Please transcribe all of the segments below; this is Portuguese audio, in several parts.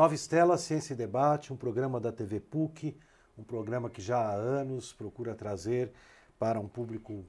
Nova Estela, Ciência e Debate, um programa da TV PUC, um programa que já há anos procura trazer para um público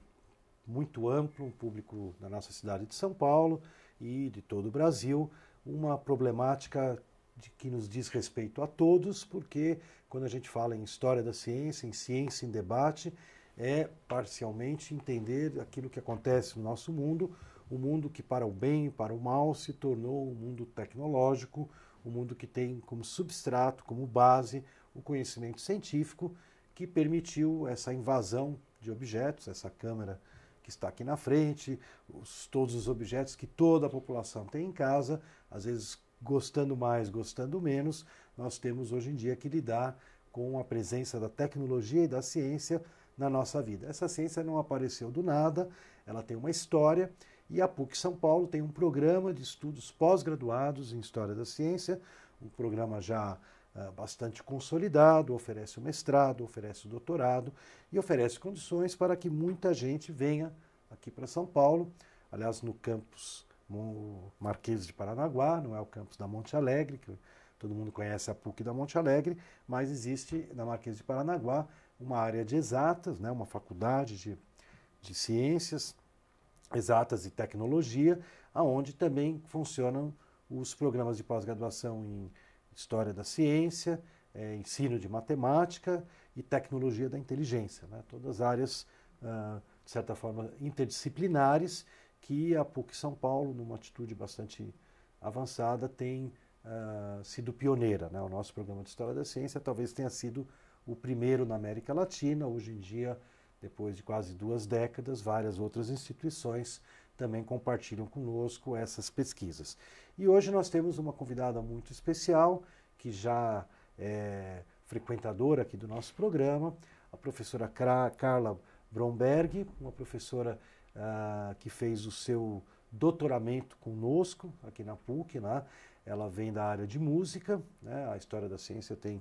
muito amplo, um público da nossa cidade de São Paulo e de todo o Brasil, uma problemática de que nos diz respeito a todos, porque quando a gente fala em história da ciência, em ciência em debate, é parcialmente entender aquilo que acontece no nosso mundo, o um mundo que para o bem e para o mal se tornou um mundo tecnológico, um mundo que tem como substrato, como base, o conhecimento científico que permitiu essa invasão de objetos, essa câmera que está aqui na frente, os, todos os objetos que toda a população tem em casa, às vezes gostando mais, gostando menos, nós temos hoje em dia que lidar com a presença da tecnologia e da ciência na nossa vida. Essa ciência não apareceu do nada, ela tem uma história e a PUC São Paulo tem um programa de estudos pós-graduados em História da Ciência, um programa já ah, bastante consolidado, oferece o mestrado, oferece o doutorado e oferece condições para que muita gente venha aqui para São Paulo, aliás, no campus Marquês de Paranaguá, não é o campus da Monte Alegre, que todo mundo conhece a PUC da Monte Alegre, mas existe na Marquês de Paranaguá uma área de exatas, né, uma faculdade de, de ciências exatas e tecnologia, aonde também funcionam os programas de pós-graduação em História da Ciência, é, Ensino de Matemática e Tecnologia da Inteligência. Né? Todas áreas, de certa forma, interdisciplinares que a PUC São Paulo, numa atitude bastante avançada, tem sido pioneira. Né? O nosso programa de História da Ciência talvez tenha sido o primeiro na América Latina. Hoje em dia, depois de quase duas décadas, várias outras instituições também compartilham conosco essas pesquisas. E hoje nós temos uma convidada muito especial, que já é frequentadora aqui do nosso programa, a professora Carla Bromberg, uma professora uh, que fez o seu doutoramento conosco aqui na PUC. Né? Ela vem da área de música, né? a história da ciência tem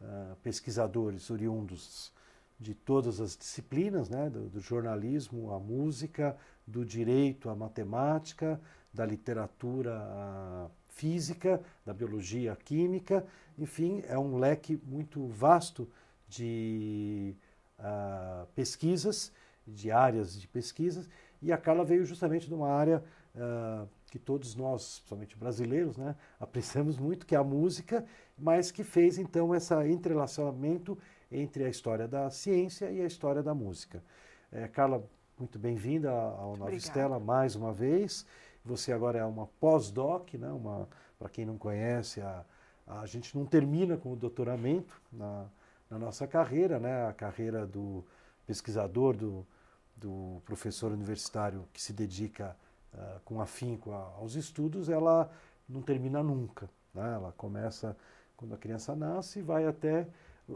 uh, pesquisadores oriundos de todas as disciplinas, né? do, do jornalismo à música, do direito à matemática, da literatura à física, da biologia à química, enfim, é um leque muito vasto de uh, pesquisas, de áreas de pesquisas, e a Carla veio justamente de uma área uh, que todos nós, principalmente brasileiros, né, apreciamos muito, que é a música, mas que fez então esse entrelaçamento entre a história da ciência e a história da música. É, Carla, muito bem-vinda ao Nova Estela mais uma vez. Você agora é uma pós-doc, né? Uma para quem não conhece, a, a gente não termina com o doutoramento na, na nossa carreira, né? A carreira do pesquisador, do, do professor universitário que se dedica uh, com afinco a, aos estudos, ela não termina nunca. Né? Ela começa quando a criança nasce e vai até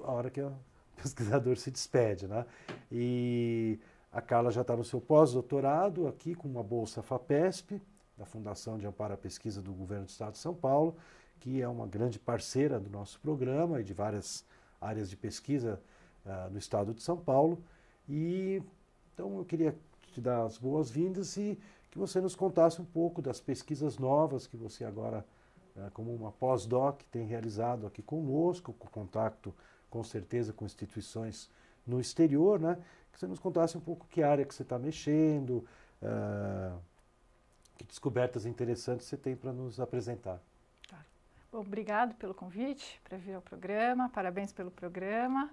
a hora que o pesquisador se despede, né? E a Carla já está no seu pós-doutorado aqui com uma bolsa FAPESP, da Fundação de Amparo à Pesquisa do Governo do Estado de São Paulo, que é uma grande parceira do nosso programa e de várias áreas de pesquisa uh, no Estado de São Paulo. E então eu queria te dar as boas-vindas e que você nos contasse um pouco das pesquisas novas que você agora, ah, como uma pós-doc, tem realizado aqui conosco, com contato com certeza com instituições no exterior, né? Que você nos contasse um pouco que área que você está mexendo, uh, que descobertas interessantes você tem para nos apresentar. Tá. Bom, obrigado pelo convite para vir ao programa, parabéns pelo programa.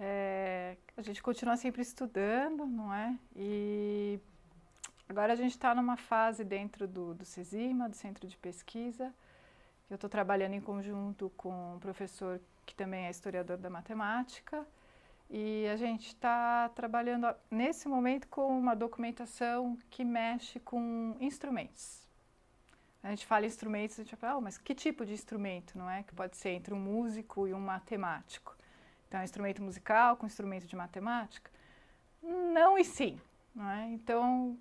É, a gente continua sempre estudando, não é? E agora a gente está numa fase dentro do, do CESIMA, do Centro de Pesquisa. Eu estou trabalhando em conjunto com o professor que também é historiador da matemática. E a gente está trabalhando nesse momento com uma documentação que mexe com instrumentos. A gente fala instrumentos, a gente fala, oh, ah, mas que tipo de instrumento, não é? Que pode ser entre um músico e um matemático. Então, é instrumento musical com instrumento de matemática? Não e sim. Não é? Então,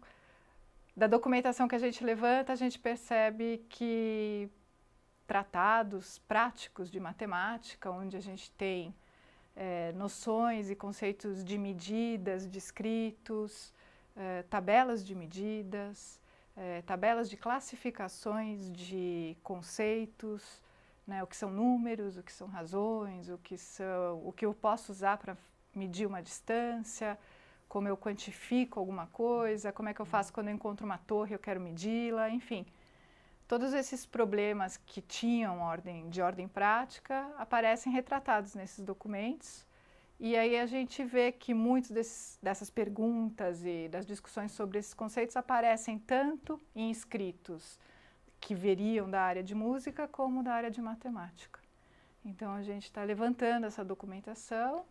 da documentação que a gente levanta, a gente percebe que tratados práticos de matemática, onde a gente tem é, noções e conceitos de medidas, descritos, de é, tabelas de medidas, é, tabelas de classificações de conceitos, né, o que são números, o que são razões, o que, são, o que eu posso usar para medir uma distância, como eu quantifico alguma coisa, como é que eu faço quando eu encontro uma torre, eu quero medi-la, enfim todos esses problemas que tinham ordem de ordem prática aparecem retratados nesses documentos. E aí a gente vê que muitas dessas perguntas e das discussões sobre esses conceitos aparecem tanto em escritos que veriam da área de música como da área de matemática. Então a gente está levantando essa documentação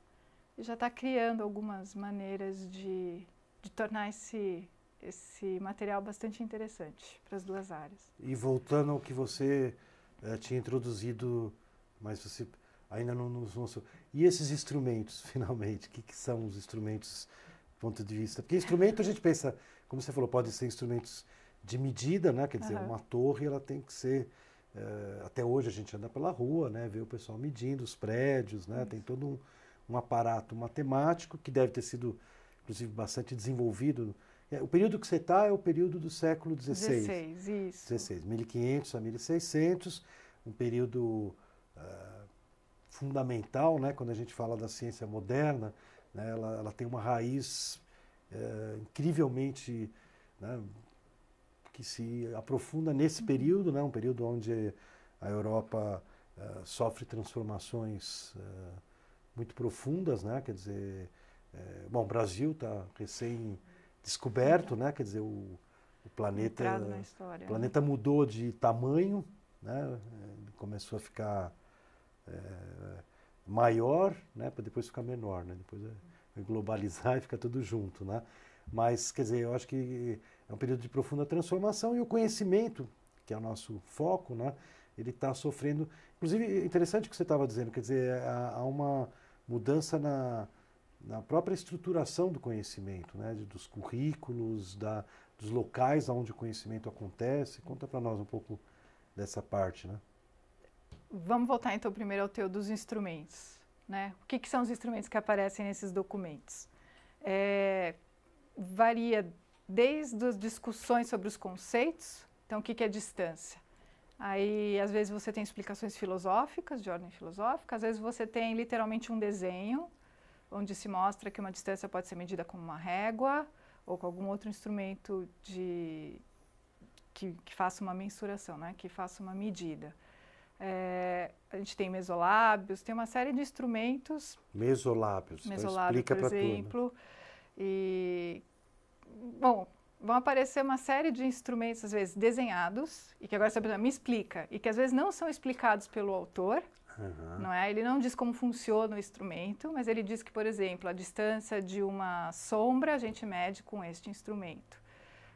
e já está criando algumas maneiras de, de tornar esse esse material bastante interessante para as duas áreas. E voltando ao que você é, tinha introduzido, mas você ainda não nos mostrou. E esses instrumentos, finalmente? O que, que, são os instrumentos do ponto de vista? Porque instrumento a gente pensa, como você falou, podem ser instrumentos de medida, né? quer dizer, uhum. uma torre ela tem que ser. É, até hoje a gente anda pela rua, né? vê o pessoal medindo os prédios, né? tem todo um, um aparato matemático que deve ter sido, inclusive, bastante desenvolvido é, o período que você está é o período do século XVI. XVI, isso. XVI, 1500 a 1600, um período uh, fundamental, né? Quando a gente fala da ciência moderna, né? ela, ela tem uma raiz uh, incrivelmente né? que se aprofunda nesse uhum. período, né? Um período onde a Europa uh, sofre transformações eh, muito profundas, né? Quer dizer, bom, o Brasil está recém descoberto, né? Quer dizer, o, o planeta, o né? planeta mudou de tamanho, né? Começou a ficar é, maior, né? Para depois ficar menor, né? Depois é, é globalizar e ficar tudo junto, né? Mas, quer dizer, eu acho que é um período de profunda transformação e o conhecimento, que é o nosso foco, né? Ele está sofrendo. Inclusive, interessante o que você estava dizendo, quer dizer, há, há uma mudança na, na própria estruturação do conhecimento, né? dos currículos, da, dos locais onde o conhecimento acontece. Conta para nós um pouco dessa parte. Né? Vamos voltar então primeiro ao teu dos instrumentos. Né? O que, que são os instrumentos que aparecem nesses documentos? É, varia desde as discussões sobre os conceitos, então o que, que é distância? Aí, às vezes, você tem explicações filosóficas, de ordem filosófica, às vezes você tem literalmente um desenho, onde se mostra que uma distância pode ser medida com uma régua ou com algum outro instrumento de que, que faça uma mensuração, né? que faça uma medida. É, a gente tem mesolábios, tem uma série de instrumentos. Mesolábios, mesolábios então, por exemplo. E, bom, vão aparecer uma série de instrumentos, às vezes desenhados, e que agora você me explica, e que às vezes não são explicados pelo autor. Uhum. Não é? Ele não diz como funciona o instrumento, mas ele diz que, por exemplo, a distância de uma sombra a gente mede com este instrumento.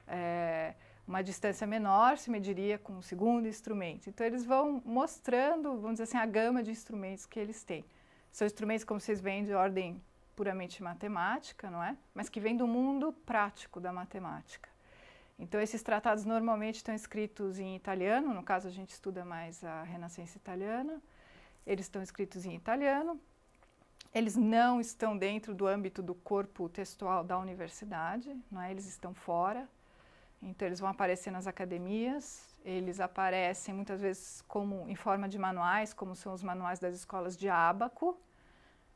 É, uma distância menor se mediria com o segundo instrumento. Então, eles vão mostrando, vamos dizer assim, a gama de instrumentos que eles têm. São instrumentos, como vocês veem, de ordem puramente matemática, não é? Mas que vem do mundo prático da matemática. Então, esses tratados normalmente estão escritos em italiano, no caso a gente estuda mais a Renascença Italiana, eles estão escritos em italiano, eles não estão dentro do âmbito do corpo textual da universidade, não é? eles estão fora, então eles vão aparecer nas academias, eles aparecem muitas vezes como em forma de manuais, como são os manuais das escolas de ábaco.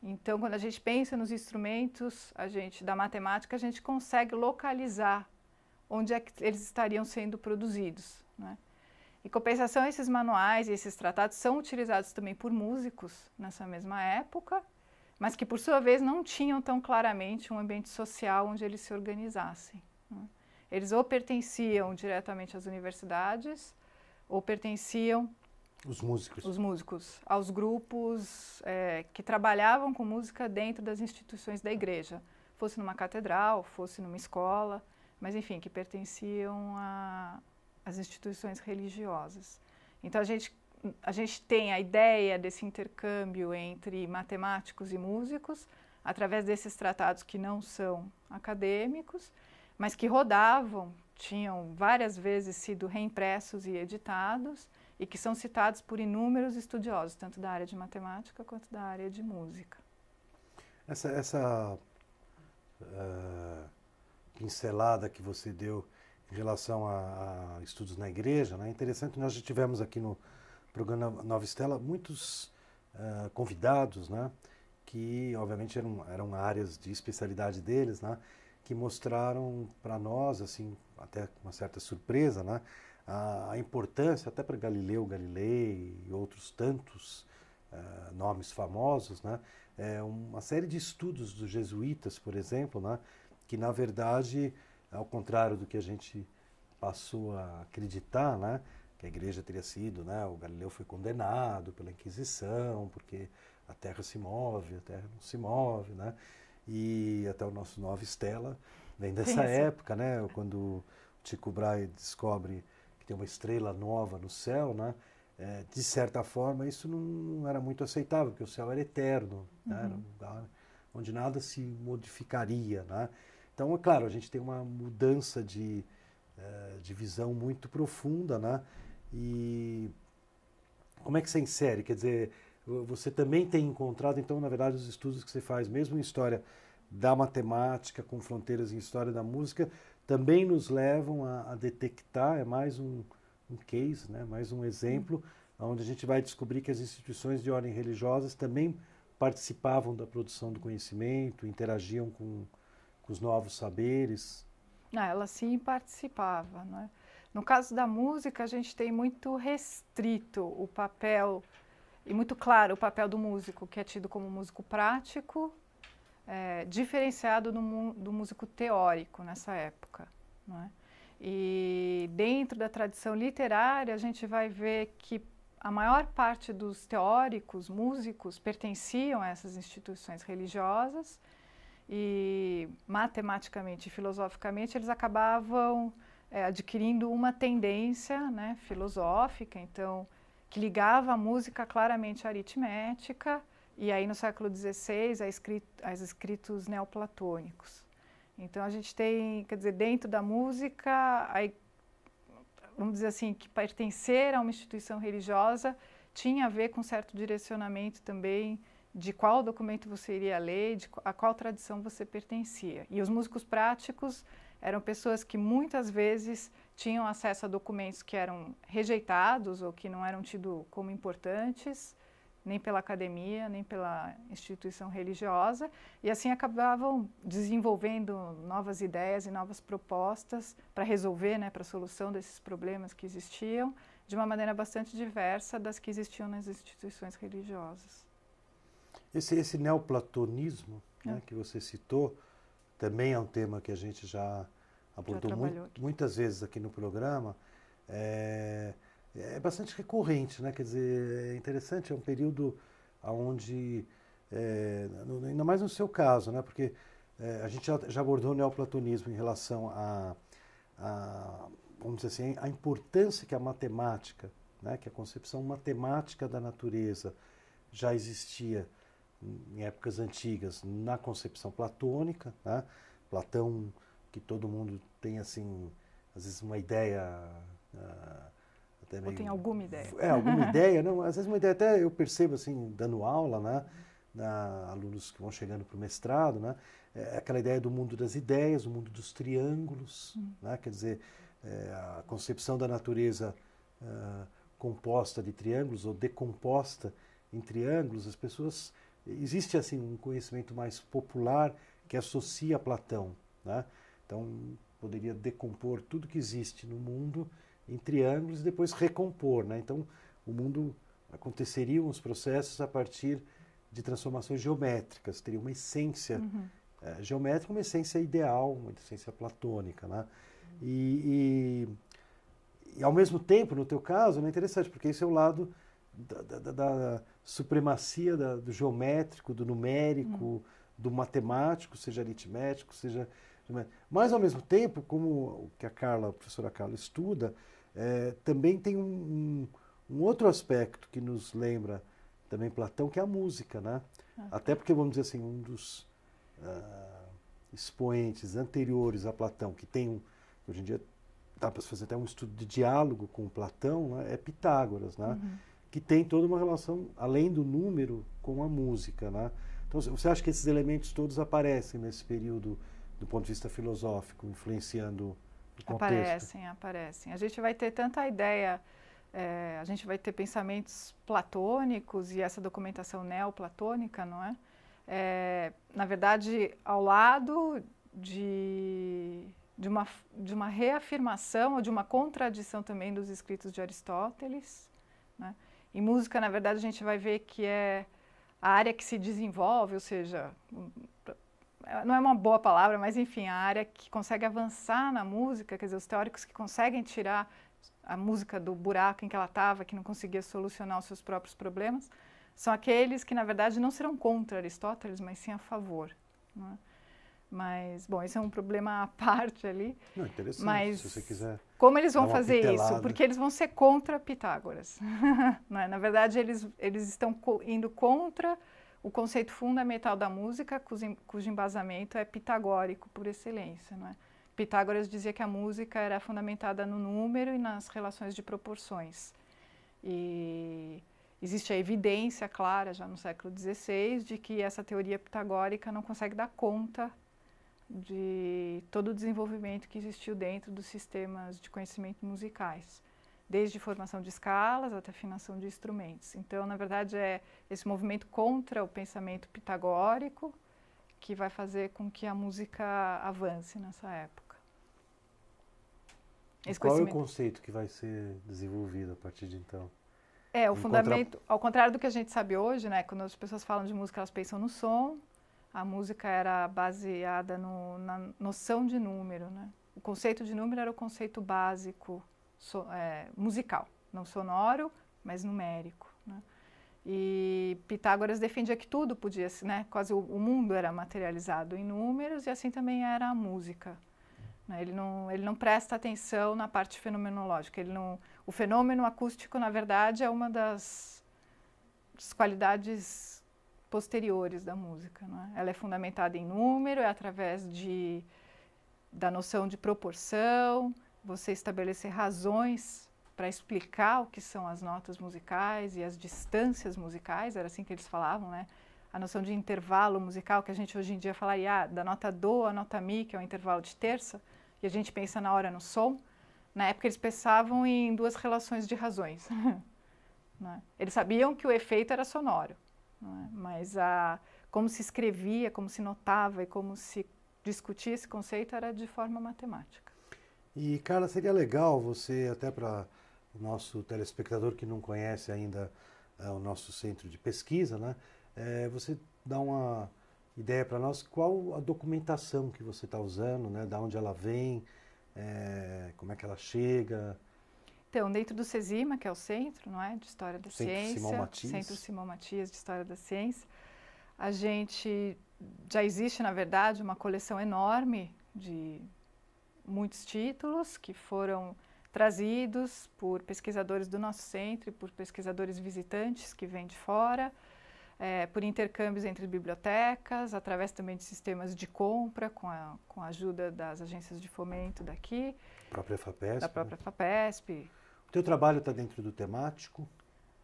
Então, quando a gente pensa nos instrumentos, a gente da matemática, a gente consegue localizar onde é que eles estariam sendo produzidos. Né? Em compensação, esses manuais e esses tratados são utilizados também por músicos nessa mesma época, mas que, por sua vez, não tinham tão claramente um ambiente social onde eles se organizassem. Né? Eles ou pertenciam diretamente às universidades, ou pertenciam os músicos. Os músicos. Aos grupos é, que trabalhavam com música dentro das instituições da igreja. Fosse numa catedral, fosse numa escola, mas enfim, que pertenciam a, as instituições religiosas. Então a gente a gente tem a ideia desse intercâmbio entre matemáticos e músicos através desses tratados que não são acadêmicos, mas que rodavam, tinham várias vezes sido reimpressos e editados e que são citados por inúmeros estudiosos, tanto da área de matemática quanto da área de música. Essa, essa uh, pincelada que você deu em relação a, a estudos na igreja, né? é interessante, nós já tivemos aqui no programa Nova Estela muitos uh, convidados, né? que obviamente eram, eram áreas de especialidade deles, né? que mostraram para nós, assim, até uma certa surpresa, né? a, a importância, até para Galileu Galilei e outros tantos uh, nomes famosos, né? É uma série de estudos dos jesuítas, por exemplo, né? que na verdade ao contrário do que a gente passou a acreditar, né? Que a igreja teria sido, né? O Galileu foi condenado pela Inquisição, porque a Terra se move, a Terra não se move, né? E até o nosso Nova Estela vem dessa assim. época, né? Quando Tico Brahe descobre que tem uma estrela nova no céu, né? É, de certa forma, isso não era muito aceitável, porque o céu era eterno, uhum. né? era uhum. um lugar onde nada se modificaria, né? Então, é claro, a gente tem uma mudança de, eh, de visão muito profunda, né? E como é que você insere? Quer dizer, você também tem encontrado, então, na verdade, os estudos que você faz, mesmo em história da matemática, com fronteiras em história da música, também nos levam a, a detectar, é mais um, um, case, né? mais um exemplo, uhum. onde a gente vai descobrir que as instituições de ordem religiosas também participavam da produção do conhecimento, interagiam com, com os novos saberes? Ah, ela sim participava. é? No caso da música, a gente tem muito restrito o papel, e muito claro o papel do músico, que é tido como músico prático, é, diferenciado do, do, músico teórico nessa época. É? E dentro da tradição literária, a gente vai ver que a maior parte dos teóricos, músicos, pertenciam a essas instituições religiosas e matematicamente e filosoficamente eles acabavam é, adquirindo uma tendência né, filosófica, então que ligava a música claramente à aritmética e aí no século XVI a escrito, aos escritos neoplatônicos. Então a gente tem, quer dizer, dentro da música, vamos dizer assim, que pertencer a uma instituição religiosa tinha a ver com certo direcionamento também de qual documento você iria ler, de a qual tradição você pertencia. E os músicos práticos eram pessoas que muitas vezes tinham acesso a documentos que eram rejeitados ou que não eram tidos como importantes, nem pela academia, nem pela instituição religiosa, e assim acabavam desenvolvendo novas ideias e novas propostas para resolver, né, para a solução desses problemas que existiam, de uma maneira bastante diversa das que existiam nas instituições religiosas. Esse, esse neoplatonismo né, é. né, que você citou também é um tema que a gente já abordou mu muitas vezes aqui no programa. É, é bastante recorrente, né? Quer dizer, é interessante, é um período onde, é, no, ainda mais no seu caso, né? Porque é, a gente já, já, abordou o neoplatonismo em relação a, a, vamos dizer assim, a importância que a matemática, né? Que a concepção matemática da natureza já existia em épocas antigas na concepção platônica, né? Platão, que todo mundo tem assim, às vezes uma ideia uh, até meio... Ou tem alguma ideia. É, alguma ideia, não, às vezes uma ideia até eu percebo assim, dando aula, né? Na, alunos que vão chegando para o mestrado, né? É, é aquela ideia do mundo das ideias, o mundo dos triângulos, hum. né? Quer dizer, é, a concepção da natureza uh, composta de triângulos ou decomposta em triângulos, as pessoas existe assim um conhecimento mais popular que associa Platão, né? Então poderia decompor tudo que existe no mundo em triângulos e depois recompor, né? Então o mundo aconteceria os processos a partir de transformações geométricas, teria uma essência uhum. Eh, geométrica, uma essência ideal, uma essência platônica, né? E, e, e, ao mesmo tempo, no teu caso, é né, interessante porque esse é o lado da, da, da supremacia da, do geométrico, do numérico, uhum. do matemático, seja aritmético, seja. Mas, ao mesmo tempo, como o que a Carla, a professora Carla estuda, é, também tem um, um, um, outro aspecto que nos lembra também Platão, que é a música, né? Uhum. Até porque, vamos dizer assim, um dos uh, expoentes anteriores a Platão, que tem um, hoje em dia dá para fazer até um estudo de diálogo com Platão, né? é Pitágoras, né? Uhum que tem toda uma relação, além do número, com a música. Né? Então, você acha que esses elementos todos aparecem nesse período, do ponto de vista filosófico, influenciando o contexto? Aparecem, aparecem. A gente vai ter tanta ideia, é, a gente vai ter pensamentos platônicos e essa documentação neoplatônica, não é? é na verdade, ao lado de de uma, de uma reafirmação ou de uma contradição também dos escritos de Aristóteles. Né? Em música, na verdade, a gente vai ver que é a área que se desenvolve, ou seja, hum, não é uma boa palavra, mas enfim, a área que consegue avançar na música, quer dizer, os teóricos que conseguem tirar a música do buraco em que ela estava, que não conseguia solucionar os seus próprios problemas, são aqueles que, na verdade, não serão contra Aristóteles, mas sim a favor. Né? Mas, bom, esse é um problema à parte ali. Não, interessante, mas, se você quiser como eles vão fazer pitelada. isso? Porque eles vão ser contra Pitágoras. Né? Na verdade, eles, eles estão indo contra o conceito fundamental da música, cujo, cujo embasamento é pitagórico por excelência. Não é? Pitágoras dizia que a música era fundamentada no número e nas relações de proporções. E existe a evidência clara, já no século XVI, de que essa teoria pitagórica não consegue dar conta de todo o desenvolvimento que existiu dentro dos sistemas de conhecimento musicais, desde formação de escalas até afinação de instrumentos. Então, na verdade, é esse movimento contra o pensamento pitagórico que vai fazer com que a música avance nessa época. Esse Qual é o conceito que vai ser desenvolvido a partir de então? É, o fundamento, contra... ao contrário do que a gente sabe hoje, né, quando as pessoas falam de música, elas pensam no som, a música era baseada no, na noção de número, né? O conceito de número era o conceito básico so, é, musical, não sonoro, mas numérico. Né? E Pitágoras defendia que tudo podia, né? Quase o, o, mundo era materializado em números e assim também era a música. Né? Ele não, ele não presta atenção na parte fenomenológica. Ele não, o fenômeno acústico, na verdade, é uma das, das qualidades posteriores da música. É? Ela é fundamentada em número, é através de, da noção de proporção, você estabelecer razões para explicar o que são as notas musicais e as distâncias musicais, era assim que eles falavam, né? A noção de intervalo musical, que a gente hoje em dia falaria ah, da nota do à nota mi, que é o um intervalo de terça, e a gente pensa na hora no som. Na época eles pensavam em duas relações de razões. Né? Eles sabiam que o efeito era sonoro, é? Mas a, como se escrevia, como se notava e como se discutia esse conceito era de forma matemática. E, Carla, seria legal você, até para o nosso telespectador que não conhece ainda é, o nosso centro de pesquisa, né? É, você dá uma ideia para nós qual a documentação que você está usando, né? Da onde ela vem, é, como é que ela chega, então, dentro do CESIMA, que é o Centro não é, de História da Centro Ciência, Simão Matias. Centro Simão Matias de História da Ciência, a gente já existe, na verdade, uma coleção enorme de muitos títulos que foram trazidos por pesquisadores do nosso centro e por pesquisadores visitantes que vêm de fora, é, por intercâmbios entre bibliotecas, através também de sistemas de compra, com a, com a ajuda das agências de fomento daqui. Própria FAPESP, da né? própria né? FAPESP, teu trabalho está dentro do temático?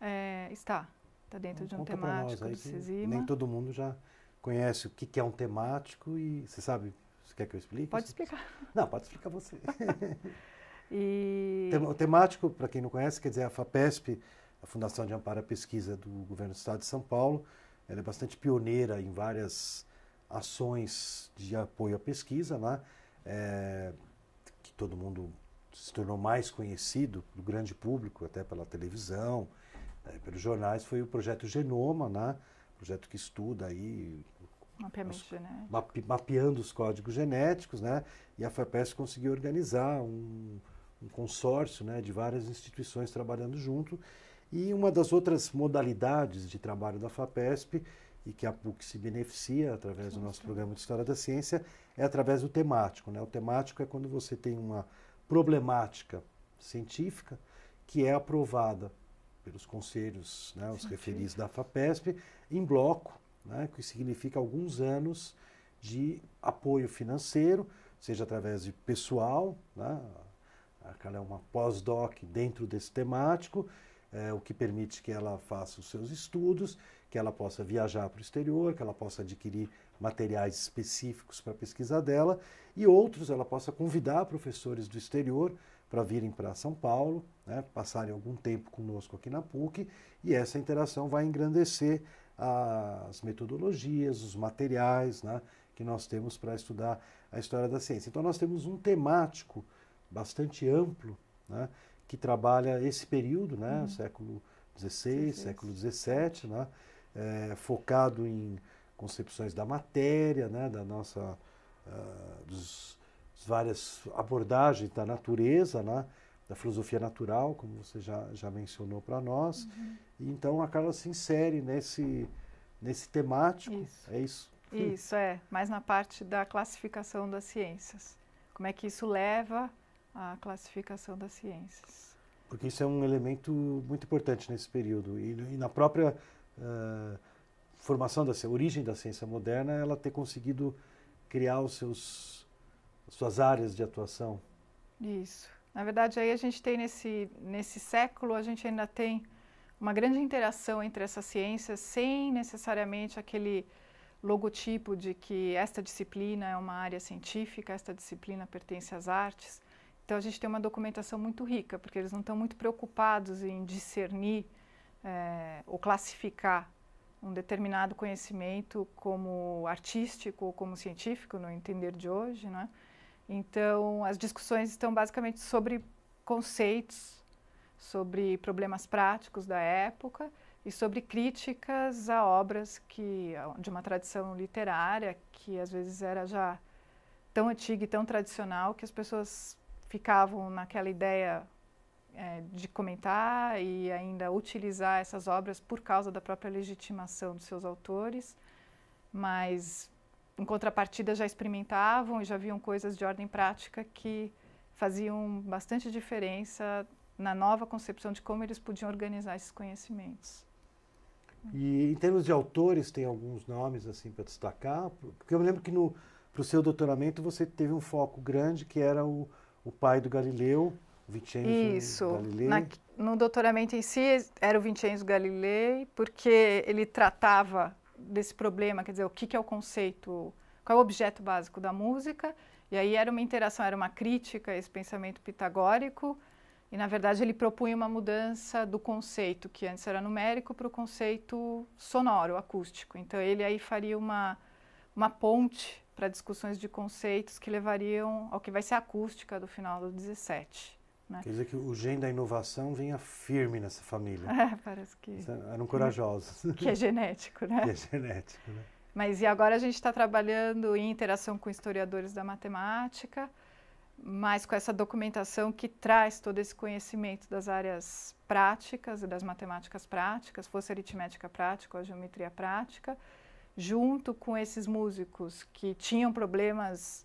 É, está. Está dentro então, de um temático nós, do Nem todo mundo já conhece o que, que é um temático e você sabe, você quer que eu explique? Pode explicar. Não, pode explicar você. e... O temático, para quem não conhece, quer dizer, a FAPESP, a Fundação de Amparo à Pesquisa do Governo do Estado de São Paulo, ela é bastante pioneira em várias ações de apoio à pesquisa lá, né? é, que todo mundo se tornou mais conhecido do grande público, até pela televisão, é, pelos jornais, foi o projeto Genoma, né? projeto que estuda aí Mapeamento mape, mapeando os códigos genéticos, né? E a FAPES conseguiu organizar um, um consórcio né, de várias instituições trabalhando junto. E uma das outras modalidades de trabalho da FAPESP, e que a PUC se beneficia através do nosso programa de História da Ciência, é através do temático. Né? O temático é quando você tem uma, problemática científica que é aprovada pelos conselhos, né, os referidos da FAPESP, em bloco, né, que significa alguns anos de apoio financeiro, seja através de pessoal, né, é uma pós-doc dentro desse temático, é, o que permite que ela faça os seus estudos, que ela possa viajar para o exterior, que ela possa adquirir materiais específicos para a pesquisa dela e outros ela possa convidar professores do exterior para virem para São Paulo, né, passarem algum tempo conosco aqui na PUC e essa interação vai engrandecer as metodologias, os materiais né, que nós temos para estudar a história da ciência. Então, nós temos um temático bastante amplo né, que trabalha esse período, né, uhum. século XVI, século XVII, né, é, focado em concepções da matéria, né, da nossa uh, dos, dos várias abordagens da natureza, né, da filosofia natural, como você já, já mencionou para nós. Uhum. E então a Carla se insere nesse nesse temático, isso. é isso. Isso é, mais na parte da classificação das ciências. Como é que isso leva a classificação das ciências. Porque isso é um elemento muito importante nesse período. E, e na própria uh, formação, da origem da ciência moderna, ela ter conseguido criar os seus, suas áreas de atuação. Isso. Na verdade, aí a gente tem nesse, nesse século, a gente ainda tem uma grande interação entre essas ciências, sem necessariamente aquele logotipo de que esta disciplina é uma área científica, esta disciplina pertence às artes. Então a gente tem uma documentação muito rica, porque eles não estão muito preocupados em discernir é, ou classificar um determinado conhecimento como artístico ou como científico, no entender de hoje, né? Então, as discussões estão basicamente sobre conceitos, sobre problemas práticos da época e sobre críticas a obras que de uma tradição literária que às vezes era já tão antiga e tão tradicional que as pessoas ficavam naquela ideia é, de comentar e ainda utilizar essas obras por causa da própria legitimação dos seus autores, mas em contrapartida já experimentavam e já viam coisas de ordem prática que faziam bastante diferença na nova concepção de como eles podiam organizar esses conhecimentos. E em termos de autores, tem alguns nomes assim para destacar? Porque eu me lembro que no, para o seu doutoramento você teve um foco grande que era o, o pai do Galileu, Vincenzo Isso. Galilei. Na, no doutoramento em si era o Vincenzo Galilei, porque ele tratava desse problema, quer dizer, o que, que é o conceito, qual é o objeto básico da música, e aí era uma interação, era uma crítica a esse pensamento pitagórico, e na verdade ele propunha uma mudança do conceito, que antes era numérico, para o conceito sonoro, acústico. Então ele aí faria uma, uma ponte para discussões de conceitos que levariam ao que vai ser a acústica do final do 17. Né? Quer dizer que o gene da inovação vinha firme nessa família. É, parece que. eram corajosos. Que é genético, né? Que é genético, né? Mas e agora a gente está trabalhando em interação com historiadores da matemática, mas com essa documentação que traz todo esse conhecimento das áreas práticas e das matemáticas práticas, fosse aritmética prática ou geometria prática, junto com esses músicos que tinham problemas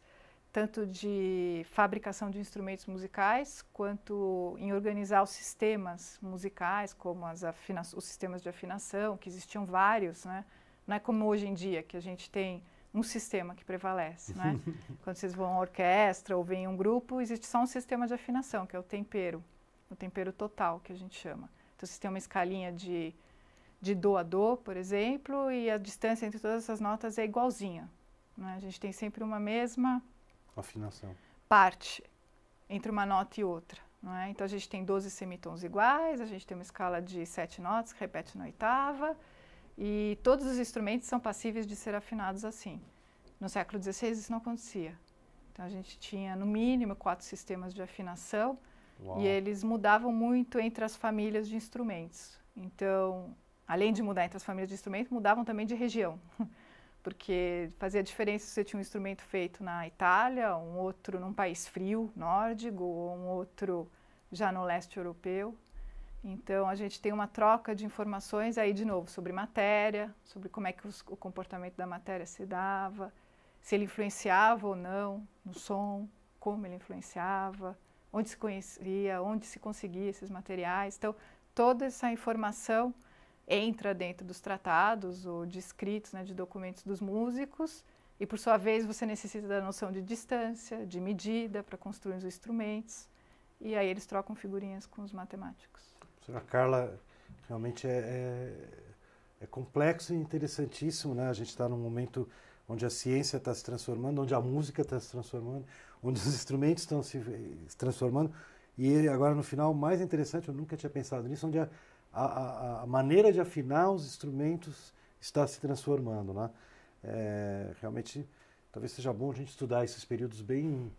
tanto de fabricação de instrumentos musicais quanto em organizar os sistemas musicais, como as os sistemas de afinação, que existiam vários, né? Não é como hoje em dia que a gente tem um sistema que prevalece, né? Quando vocês vão à orquestra ou vem um grupo, existe só um sistema de afinação, que é o tempero, o tempero total que a gente chama. Então vocês têm uma escalinha de de a doador, por exemplo, e a distância entre todas essas notas é igualzinha. Né? A gente tem sempre uma mesma afinação parte entre uma nota e outra. É? Então a gente tem 12 semitons iguais, a gente tem uma escala de sete notas que repete na oitava, e todos os instrumentos são passíveis de ser afinados assim. No século XVI isso não acontecia. Então a gente tinha no mínimo quatro sistemas de afinação Uau. e eles mudavam muito entre as famílias de instrumentos. Então além de mudar entre as famílias de instrumento, mudavam também de região. Porque fazia diferença se você tinha um instrumento feito na Itália, um outro num país frio, nórdico, ou um outro já no leste europeu. Então, a gente tem uma troca de informações aí, de novo, sobre matéria, sobre como é que os, o comportamento da matéria se dava, se ele influenciava ou não no som, como ele influenciava, onde se conhecia, onde se conseguia esses materiais. Então, toda essa informação entra dentro dos tratados ou de escritos, né, de documentos dos músicos, e por sua vez você necessita da noção de distância, de medida para construir os instrumentos, e aí eles trocam figurinhas com os matemáticos. A Carla realmente é, é, é complexo e interessantíssimo, né? A gente está num momento onde a ciência está se transformando, onde a música está se transformando, onde os instrumentos estão se transformando. E agora no final, o mais interessante, eu nunca tinha pensado nisso, onde a, a, a, a maneira de afinar os instrumentos está se transformando, né? É, realmente, talvez seja bom a gente estudar esses períodos bem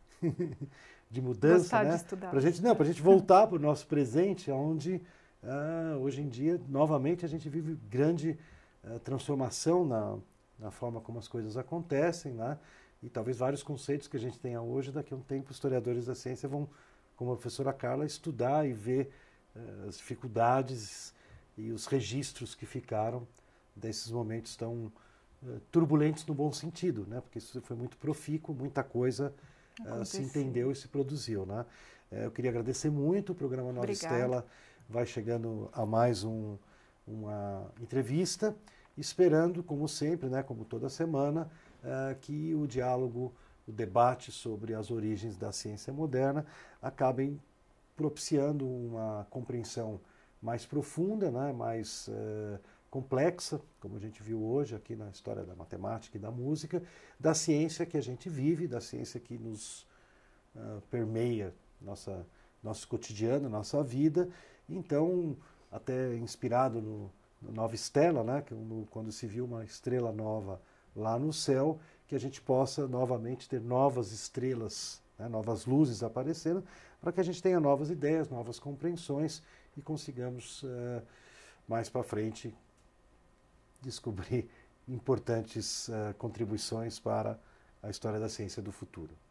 de mudança, Gostar né? Para gente, não, para a gente voltar para o nosso presente, onde ah, hoje em dia, novamente, a gente vive grande ah, transformação na, na forma como as coisas acontecem, né? E talvez vários conceitos que a gente tenha hoje, daqui a um tempo, historiadores da ciência vão, como a professora Carla, estudar e ver eh, as dificuldades e os registros que ficaram desses momentos tão eh, turbulentos no bom sentido, né? Porque isso foi muito profícuo, muita coisa eh, Aconteceu. se entendeu e se produziu, né? Eu queria agradecer muito o programa Nova Obrigada. Estela vai chegando a mais um, uma entrevista, esperando, como sempre, né, como toda semana, que o diálogo, o debate sobre as origens da ciência moderna acabem propiciando uma compreensão mais profunda, né, mais uh, complexa, como a gente viu hoje aqui na história da matemática e da música, da ciência que a gente vive, da ciência que nos uh, permeia nossa, nosso cotidiano, nossa vida. Então, até inspirado no, no Nova Estela, né, que no, é quando se viu uma estrela nova lá no céu, que a gente possa novamente ter novas estrelas né, novas luzes apareceram, para que a gente tenha novas ideias, novas compreensões e consigamos, uh, mais para frente, descobrir importantes uh, contribuições para a história da ciência do futuro.